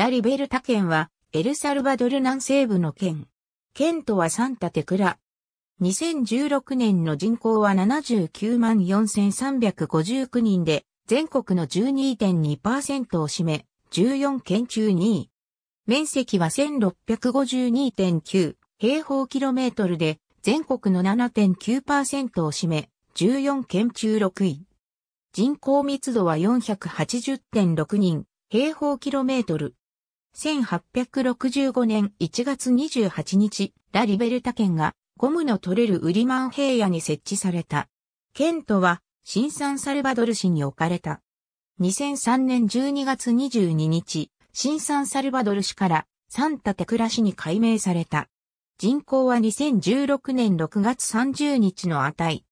ラリベルタ県は、エルサルバドル南西部の県。県都はサンタテクラ。2016年の人口は79万4359人で、全国の12.2%を占め、14県中2位。面積は1652.9平方キロメートルで、全国の7.9%を占め、14県中6位。人口密度は480.6人平方キロメートル。1865年1月28日、ラリベルタ県がゴムの取れるウリマン平野に設置された。県とは、新サンサルバドル市に置かれた。2003年12月22日、新サンサルバドル市からサンタテクラ市に改名された。人口は2016年6月30日の値。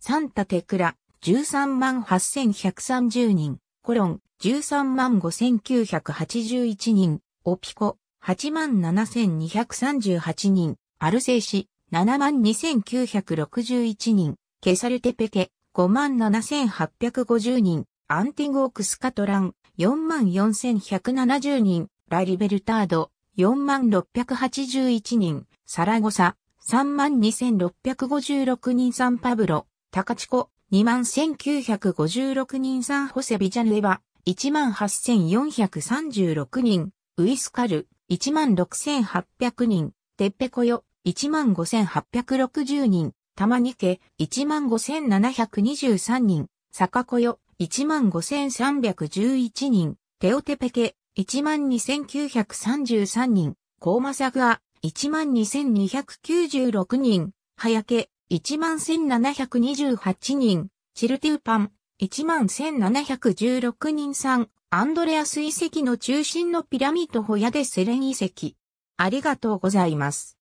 サンタテクラ13万8130人。コロン、13万5981人、オピコ、8万7238人、アルセイシ、7万2961人、ケサルテペケ、5万7850人、アンティンゴークスカトラン、4万4170人、ラリベルタード、4万681人、サラゴサ、3万2656人サンパブロ、タカチコ、21,956人サンホセビジャヌエバ、18,436人、ウィスカル、16,800人、テッペコヨ、15,860人、タマニケ、15,723人、サカコヨ、15,311人、テオテペケ、12,933人、コーマサグア、12,296人、ハヤケ、11728人、チルテウパン、11716人さん、アンドレアス遺跡の中心のピラミッドホヤデセレン遺跡。ありがとうございます。